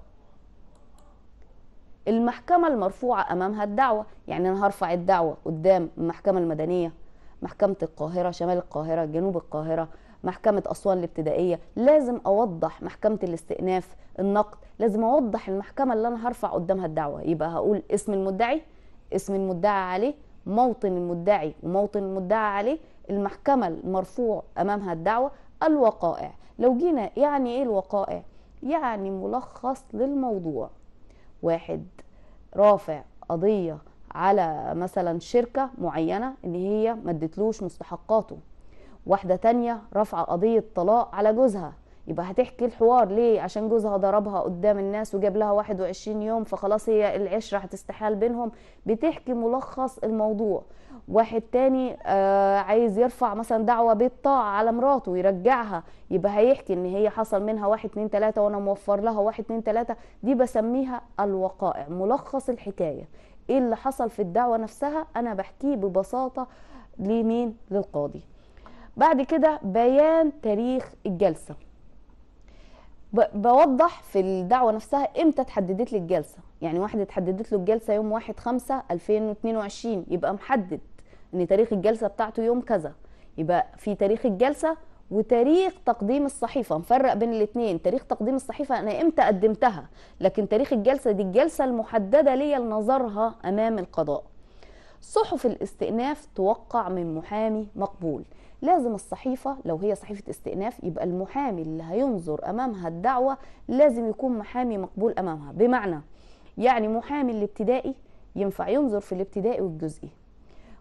المحكمة المرفوعة أمامها الدعوة يعني أنا هرفع الدعوة قدام المحكمة المدنية محكمة القاهرة شمال القاهرة جنوب القاهرة محكمه اسوان الابتدائيه لازم اوضح محكمه الاستئناف النقد لازم اوضح المحكمه اللي انا هرفع قدامها الدعوه يبقى هقول اسم المدعي اسم المدعى عليه موطن المدعي وموطن المدعى عليه المحكمه المرفوع امامها الدعوه الوقائع لو جينا يعني ايه الوقائع يعني ملخص للموضوع واحد رافع قضيه على مثلا شركه معينه ان هي ما ادتلوش مستحقاته واحدة تانية رافعة قضية طلاق على جوزها يبقى هتحكي الحوار ليه عشان جوزها ضربها قدام الناس وجاب لها 21 يوم فخلاص هي العشرة هتستحال بينهم بتحكي ملخص الموضوع واحد تاني آه عايز يرفع مثلا دعوة بالطاعة على مراته ويرجعها يبقى هيحكي ان هي حصل منها واحد اتنين تلاتة وانا موفر لها واحد اتنين تلاتة دي بسميها الوقائع ملخص الحكاية ايه اللي حصل في الدعوة نفسها انا بحكيه ببساطة لمين للقاضي بعد كده بيان تاريخ الجلسه بوضح في الدعوه نفسها امتى تحددت لي الجلسه يعني واحد تحددت له الجلسه يوم 1 5 2022 يبقى محدد ان تاريخ الجلسه بتاعته يوم كذا يبقى في تاريخ الجلسه وتاريخ تقديم الصحيفه نفرق بين الاثنين تاريخ تقديم الصحيفه انا امتى قدمتها لكن تاريخ الجلسه دي الجلسه المحدده ليا لنظرها امام القضاء صحف الاستئناف توقع من محامي مقبول لازم الصحيفة لو هي صحيفة استئناف يبقى المحامي اللي هينظر أمامها الدعوة لازم يكون محامي مقبول أمامها بمعنى يعني محامي الابتدائي ينفع ينظر في الابتدائي والجزئي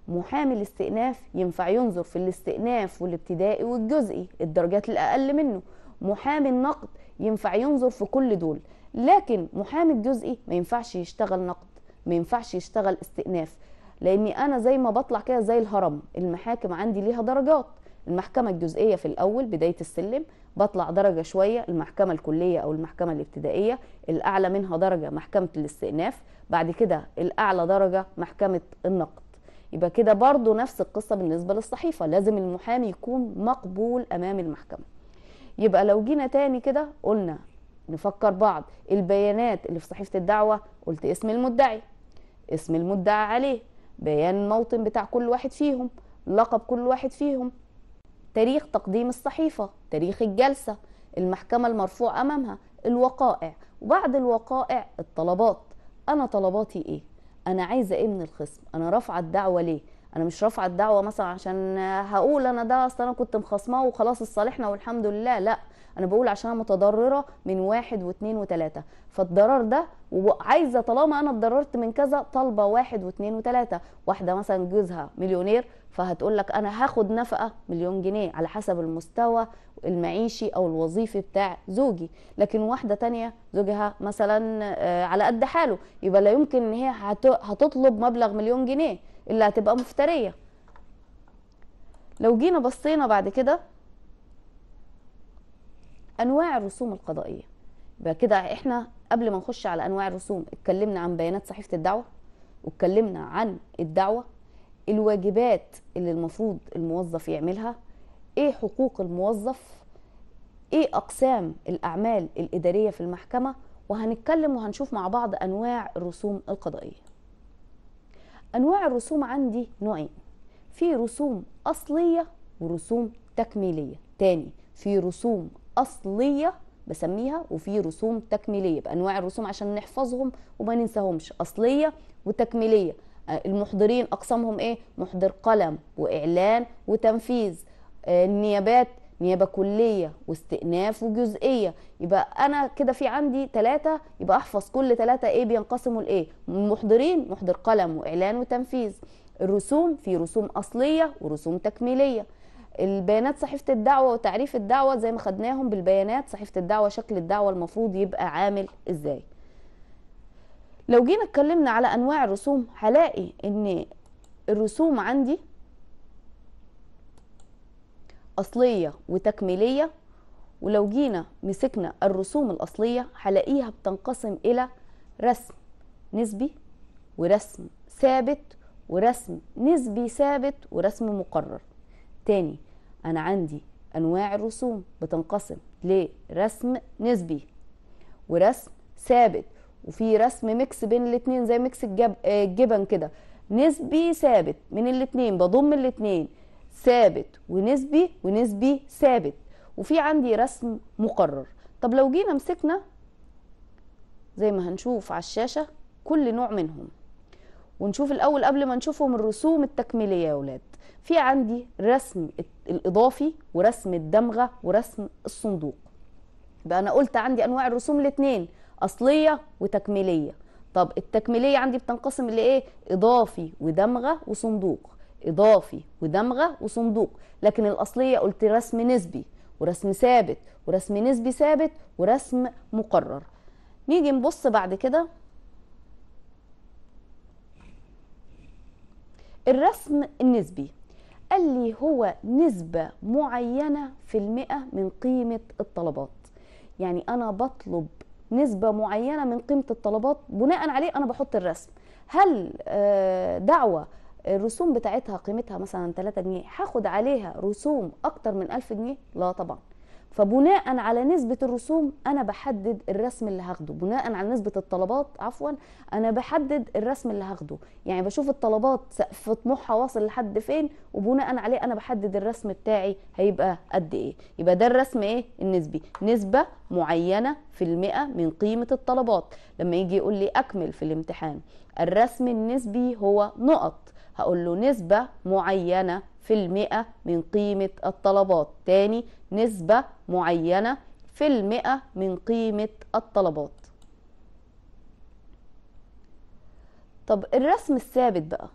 محامي الاستئناف ينفع ينظر في الاستئناف والابتدائي والجزئي الدرجات الأقل منه محامي النقد ينفع ينظر في كل دول لكن محامي الجزئي ما ينفعش يشتغل نقد ما ينفعش يشتغل استئناف لاني انا زي ما بطلع كده زي الهرم المحاكم عندي ليها درجات المحكمه الجزئيه في الاول بدايه السلم بطلع درجه شويه المحكمه الكليه او المحكمه الابتدائيه الاعلى منها درجه محكمه الاستئناف بعد كده الاعلى درجه محكمه النقد يبقى كده برضو نفس القصه بالنسبه للصحيفه لازم المحامي يكون مقبول امام المحكمه يبقى لو جينا تاني كده قلنا نفكر بعض البيانات اللي في صحيفه الدعوه قلت اسم المدعي اسم المدعى عليه بيان الموطن بتاع كل واحد فيهم لقب كل واحد فيهم تاريخ تقديم الصحيفة تاريخ الجلسة المحكمة المرفوع أمامها الوقائع وبعد الوقائع الطلبات أنا طلباتي إيه أنا عايزة إيه من الخصم أنا رافعة الدعوة ليه أنا مش رافعة الدعوة مثلا عشان هقول أنا ده أصل أنا كنت مخصماه وخلاص اتصالحنا والحمد لله لأ انا بقول عشان متضرره من واحد واثنين وثلاثه فالضرر ده وعايزه طالما انا اتضررت من كذا طالبه واحد واثنين وثلاثه واحده مثلا جوزها مليونير فهتقول لك انا هاخد نفقه مليون جنيه على حسب المستوى المعيشي او الوظيفي بتاع زوجي لكن واحده تانية زوجها مثلا آه، على قد حاله يبقى لا يمكن ان هي هتطلب مبلغ مليون جنيه الا هتبقى مفتريه لو جينا بصينا بعد كده انواع الرسوم القضائيه يبقى كده احنا قبل ما نخش على انواع الرسوم اتكلمنا عن بيانات صحيفه الدعوه واتكلمنا عن الدعوه الواجبات اللي المفروض الموظف يعملها ايه حقوق الموظف ايه اقسام الاعمال الاداريه في المحكمه وهنتكلم وهنشوف مع بعض انواع الرسوم القضائيه انواع الرسوم عندي نوعين في رسوم اصليه ورسوم تكميليه تاني في رسوم أصلية بسميها وفي رسوم تكميلية بأنواع الرسوم عشان نحفظهم وما ننساهمش أصلية وتكميلية آه، المحضرين أقسامهم إيه؟ محضر قلم وإعلان وتنفيذ آه، النيابات نيابة كلية واستئناف وجزئية يبقى أنا كده في عندي ثلاثة يبقى أحفظ كل ثلاثة إيه بينقسموا لإيه المحضرين محضر قلم وإعلان وتنفيذ الرسوم في رسوم أصلية ورسوم تكميلية البيانات صحيفه الدعوه وتعريف الدعوه زي ما خدناهم بالبيانات صحيفه الدعوه شكل الدعوه المفروض يبقى عامل ازاي لو جينا اتكلمنا على انواع الرسوم هلاقي ان الرسوم عندي اصليه وتكميليه ولو جينا مسكنا الرسوم الاصليه هلاقيها بتنقسم الى رسم نسبي ورسم ثابت ورسم نسبي ثابت ورسم مقرر تاني أنا عندي أنواع الرسوم بتنقسم لرسم نسبي ورسم ثابت وفي رسم ميكس بين الاتنين زي ميكس الجب... آه، الجبن كده نسبي ثابت من الاتنين بضم الاتنين ثابت ونسبي ونسبي ثابت وفي عندي رسم مقرر طب لو جينا مسكنا زي ما هنشوف على الشاشة كل نوع منهم ونشوف الأول قبل ما نشوفهم الرسوم التكميلية يا ولاد في عندي رسم التكميلية الاضافي ورسم الدمغه ورسم الصندوق بقى انا قلت عندي انواع الرسوم الاثنين اصليه وتكميليه طب التكميليه عندي بتنقسم لايه اضافي ودمغه وصندوق اضافي ودمغه وصندوق لكن الاصليه قلت رسم نسبي ورسم ثابت ورسم نسبي ثابت ورسم مقرر نيجي نبص بعد كده الرسم النسبي لي هو نسبة معينة في المئة من قيمة الطلبات يعني أنا بطلب نسبة معينة من قيمة الطلبات بناء عليه أنا بحط الرسم هل آه، دعوة الرسوم بتاعتها قيمتها مثلا 3 جنيه هاخد عليها رسوم أكتر من 1000 جنيه؟ لا طبعا فبناء على نسبة الرسوم أنا بحدد الرسم اللي هاخده بناء على نسبة الطلبات عفوا أنا بحدد الرسم اللي هاخده يعني بشوف الطلبات سقف طموحها واصل لحد فين وبناء عليه أنا بحدد الرسم بتاعي هيبقى قد إيه يبقى ده الرسم إيه النسبي نسبة معينة في المئة من قيمة الطلبات لما يجي يقول لي أكمل في الامتحان الرسم النسبي هو نقط هقول له نسبة معينة في المئة من قيمة الطلبات تاني نسبة معينة في المئة من قيمة الطلبات طب الرسم الثابت بقى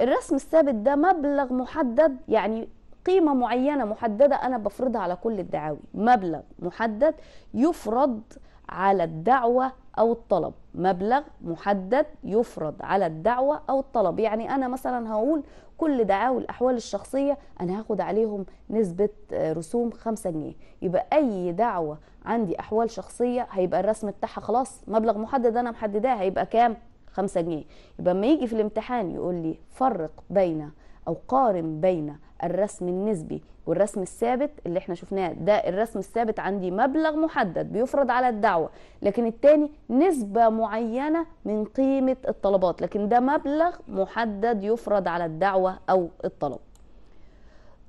الرسم الثابت ده مبلغ محدد يعني قيمة معينة محددة أنا بفرضها على كل الدعاوي مبلغ محدد يفرض على الدعوة أو الطلب مبلغ محدد يفرض على الدعوة أو الطلب يعني أنا مثلا هقول كل دعاوى الأحوال الشخصية أنا هاخد عليهم نسبة آه، رسوم 5 جنيه يبقى أي دعوة عندي أحوال شخصية هيبقى الرسم بتاعها خلاص مبلغ محدد أنا محدداه هيبقى كام 5 جنيه يبقى لما يجي في الامتحان يقول لي فرق بين او قارن بين الرسم النسبي والرسم الثابت اللي احنا شفناه ده الرسم الثابت عندي مبلغ محدد بيفرض على الدعوة لكن الثاني نسبة معينة من قيمة الطلبات لكن ده مبلغ محدد يفرض على الدعوة او الطلب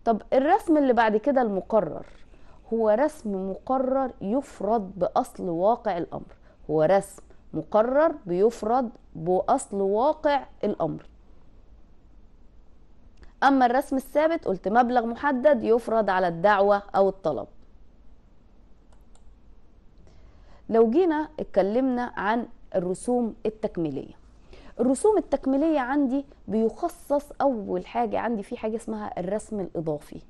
طب الرسم اللي بعد كده المقرر هو رسم مقرر يفرض بأصل واقع الأمر هو رسم مقرر بيفرض بأصل واقع الأمر أما الرسم الثابت قلت مبلغ محدد يفرض على الدعوة أو الطلب لو جينا اتكلمنا عن الرسوم التكميلية الرسوم التكميلية عندي بيخصص أول حاجة عندي في حاجة اسمها الرسم الإضافي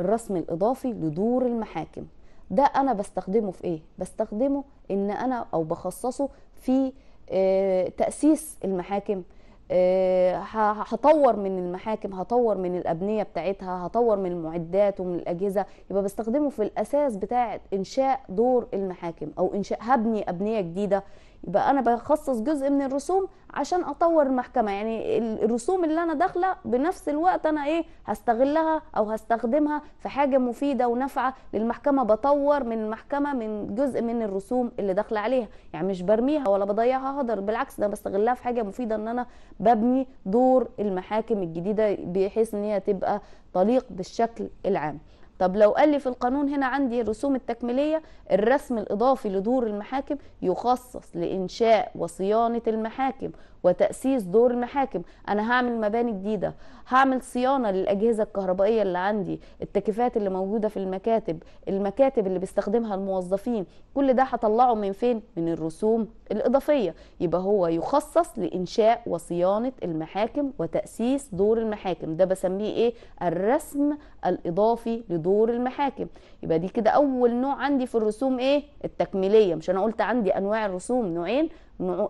الرسم الإضافي لدور المحاكم ده أنا بستخدمه في إيه؟ بستخدمه إن أنا أو بخصصه في آه، تأسيس المحاكم آه، هطور من المحاكم هطور من الابنيه بتاعتها هطور من المعدات ومن الاجهزه يبقى بستخدمه في الاساس بتاع انشاء دور المحاكم او انشاء هبني ابنيه جديده يبقى انا بخصص جزء من الرسوم عشان اطور المحكمه يعني الرسوم اللي انا داخله بنفس الوقت انا ايه هستغلها او هستخدمها في حاجه مفيده ونافعه للمحكمه بطور من المحكمه من جزء من الرسوم اللي داخله عليها يعني مش برميها ولا بضيعها هدر بالعكس ده بستغلها في حاجه مفيده ان انا ببني دور المحاكم الجديده بحيث ان هي تبقى تليق بالشكل العام طب لو قال لي في القانون هنا عندي الرسوم التكميليه الرسم الاضافي لدور المحاكم يخصص لانشاء وصيانه المحاكم وتأسيس دور المحاكم أنا هعمل مباني جديدة هعمل صيانة للأجهزة الكهربائية اللي عندي التكييفات اللي موجودة في المكاتب المكاتب اللي بيستخدمها الموظفين كل ده هطلعه من فين؟ من الرسوم الإضافية يبقى هو يخصص لإنشاء وصيانة المحاكم وتأسيس دور المحاكم ده بسميه إيه؟ الرسم الإضافي لدور المحاكم يبقى دي كده أول نوع عندي في الرسوم إيه؟ التكميلية مش أنا قلت عندي أنواع الرسوم نوعين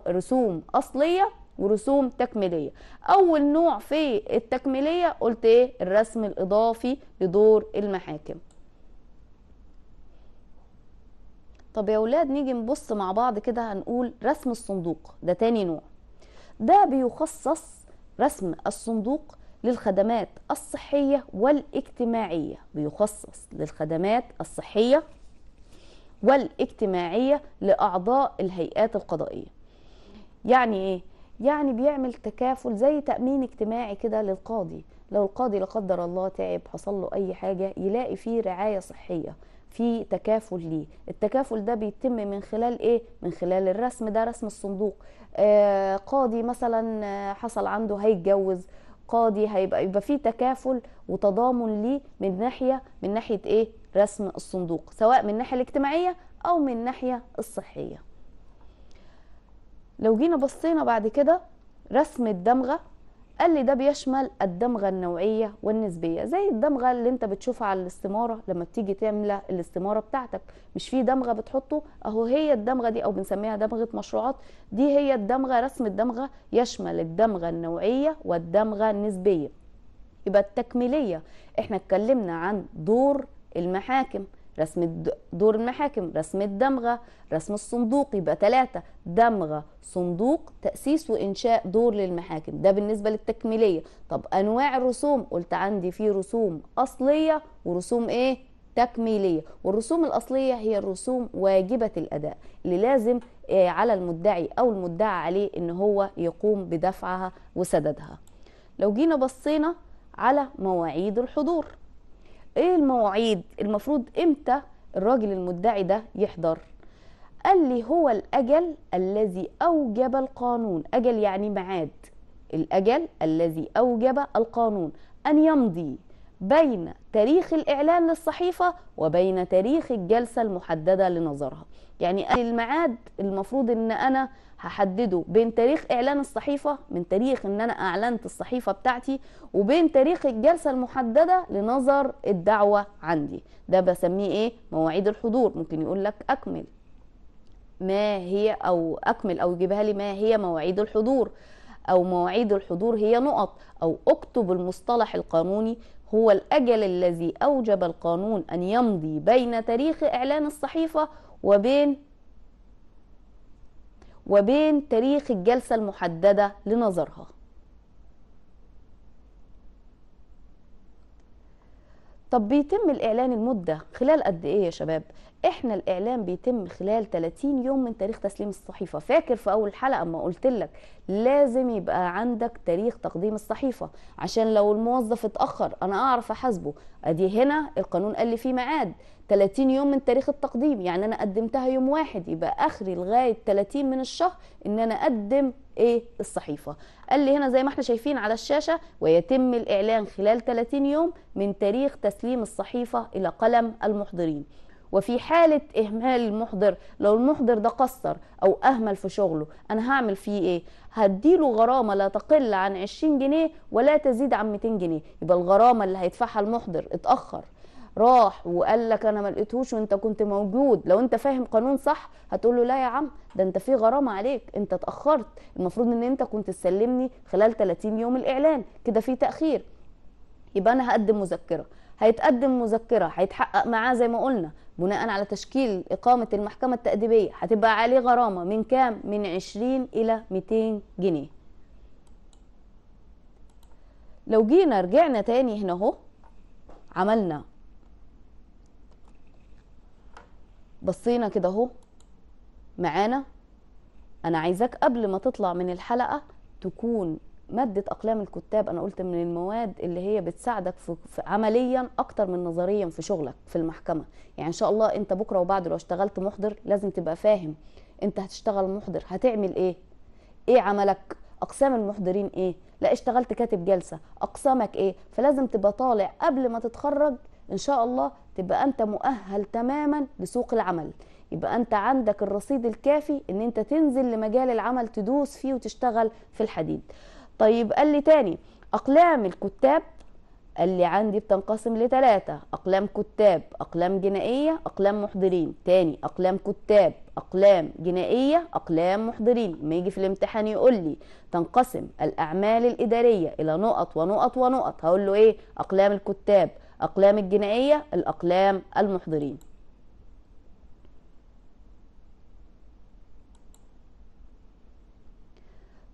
رسوم أصلية ورسوم تكميليه اول نوع في التكميليه قلت ايه الرسم الاضافي لدور المحاكم طب يا ولاد نيجي نبص مع بعض كده هنقول رسم الصندوق ده تاني نوع ده بيخصص رسم الصندوق للخدمات الصحية والاجتماعية بيخصص للخدمات الصحية والاجتماعية لأعضاء الهيئات القضائية يعني ايه يعني بيعمل تكافل زي تامين اجتماعي كده للقاضي لو القاضي لا قدر الله تعب حصل له اي حاجه يلاقي فيه رعايه صحيه في تكافل ليه التكافل ده بيتم من خلال ايه من خلال الرسم ده رسم الصندوق آه قاضي مثلا آه، حصل عنده هيتجوز قاضي هيبقى يبقى في تكافل وتضامن ليه من ناحيه من ناحيه ايه رسم الصندوق سواء من الناحيه الاجتماعيه او من الناحيه الصحيه لو جينا بصينا بعد كده رسم الدمغه قال لي ده بيشمل الدمغه النوعيه والنسبيه زي الدمغه اللي انت بتشوفها على الاستماره لما بتيجي تعمل الاستماره بتاعتك مش في دمغه بتحطه اهو هي الدمغه دي او بنسميها دمغه مشروعات دي هي الدمغه رسم الدمغه يشمل الدمغه النوعيه والدمغه النسبيه يبقى التكميليه احنا اتكلمنا عن دور المحاكم رسم دور المحاكم رسم الدمغة رسم الصندوق يبقى ثلاثة دمغة صندوق تأسيس وإنشاء دور للمحاكم ده بالنسبة للتكميلية طب أنواع الرسوم قلت عندي في رسوم أصلية ورسوم إيه تكميلية والرسوم الأصلية هي الرسوم واجبة الأداء اللي لازم آه، على المدعي أو المدعى عليه إن هو يقوم بدفعها وسددها لو جينا بصينا على مواعيد الحضور ايه المواعيد المفروض امتى الراجل المدعي ده يحضر قال لي هو الأجل الذي أوجب القانون أجل يعني معاد الأجل الذي أوجب القانون أن يمضي بين تاريخ الإعلان للصحيفة وبين تاريخ الجلسة المحددة لنظرها يعني الميعاد المفروض أن أنا هحدده بين تاريخ اعلان الصحيفه من تاريخ ان انا اعلنت الصحيفه بتاعتي وبين تاريخ الجلسه المحدده لنظر الدعوه عندي ده بسميه ايه مواعيد الحضور ممكن يقول لك اكمل ما هي او اكمل او يجيبها لي ما هي مواعيد الحضور او مواعيد الحضور هي نقط او اكتب المصطلح القانوني هو الاجل الذي اوجب القانون ان يمضي بين تاريخ اعلان الصحيفه وبين وبين تاريخ الجلسة المحددة لنظرها طب بيتم الإعلان المدة خلال قد إيه يا شباب؟ احنا الاعلان بيتم خلال 30 يوم من تاريخ تسليم الصحيفه فاكر في اول حلقه اما قلت لك لازم يبقى عندك تاريخ تقديم الصحيفه عشان لو الموظف اتاخر انا اعرف احاسبه ادي هنا القانون قال لي في ميعاد 30 يوم من تاريخ التقديم يعني انا قدمتها يوم واحد يبقى اخري لغايه 30 من الشهر ان انا اقدم ايه الصحيفه قال لي هنا زي ما احنا شايفين على الشاشه ويتم الاعلان خلال 30 يوم من تاريخ تسليم الصحيفه الى قلم المحضرين وفي حالة إهمال المحضر لو المحضر ده قصر أو أهمل في شغله أنا هعمل فيه إيه؟ هديله غرامة لا تقل عن 20 جنيه ولا تزيد عن 200 جنيه يبقى الغرامة اللي هيدفعها المحضر اتأخر راح وقال لك انا ما لقيتهوش وانت كنت موجود لو انت فاهم قانون صح هتقول له لا يا عم ده انت في غرامه عليك انت اتاخرت المفروض ان انت كنت تسلمني خلال 30 يوم الاعلان كده في تاخير يبقى انا هقدم مذكره هيتقدم مذكره هيتحقق معاه زي ما قلنا بناء على تشكيل إقامة المحكمة التأديبية هتبقى عليه غرامة من كام؟ من 20 إلى 200 جنيه لو جينا رجعنا تاني هنا اهو عملنا بصينا كده اهو معانا أنا عايزاك قبل ما تطلع من الحلقة تكون ماده اقلام الكتاب انا قلت من المواد اللي هي بتساعدك في عمليا اكتر من نظريا في شغلك في المحكمه يعني ان شاء الله انت بكره وبعد لو اشتغلت محضر لازم تبقى فاهم انت هتشتغل محضر هتعمل ايه ايه عملك اقسام المحضرين ايه لا اشتغلت كاتب جلسه اقسامك ايه فلازم تبقى طالع قبل ما تتخرج ان شاء الله تبقى انت مؤهل تماما لسوق العمل يبقى انت عندك الرصيد الكافي ان انت تنزل لمجال العمل تدوس فيه وتشتغل في الحديد طيب قال لي تاني أقلام الكتاب قال لي عندي بتنقسم لثلاثة أقلام كتاب أقلام جنائية أقلام محضرين تاني أقلام كتاب أقلام جنائية أقلام محضرين ما يجي في الامتحان يقول لي تنقسم الأعمال الإدارية إلى نقط ونقط ونقط هقول له إيه أقلام الكتاب أقلام الجنائية الأقلام المحضرين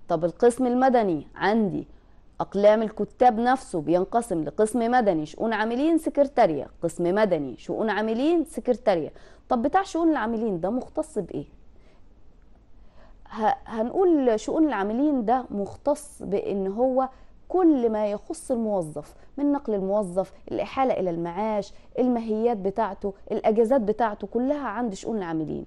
طب القسم المدني عندي أقلام الكتاب نفسه بينقسم لقسم مدني شؤون عاملين سكرتارية قسم مدني شؤون عاملين سكرتارية طب بتاع شؤون العاملين ده مختص بإيه؟ هنقول شؤون العاملين ده مختص بإن هو كل ما يخص الموظف من نقل الموظف الإحالة إلى المعاش المهيات بتاعته الأجازات بتاعته كلها عند شؤون العاملين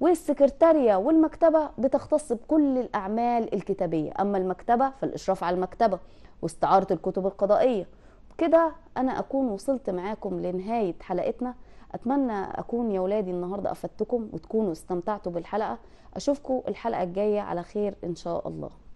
والسكرتارية والمكتبة بتختص بكل الأعمال الكتابية أما المكتبة فالإشراف على المكتبة واستعارة الكتب القضائية كده أنا أكون وصلت معاكم لنهاية حلقتنا أتمنى أكون يا ولادي النهاردة أفدتكم وتكونوا استمتعتوا بالحلقة أشوفكم الحلقة الجاية على خير إن شاء الله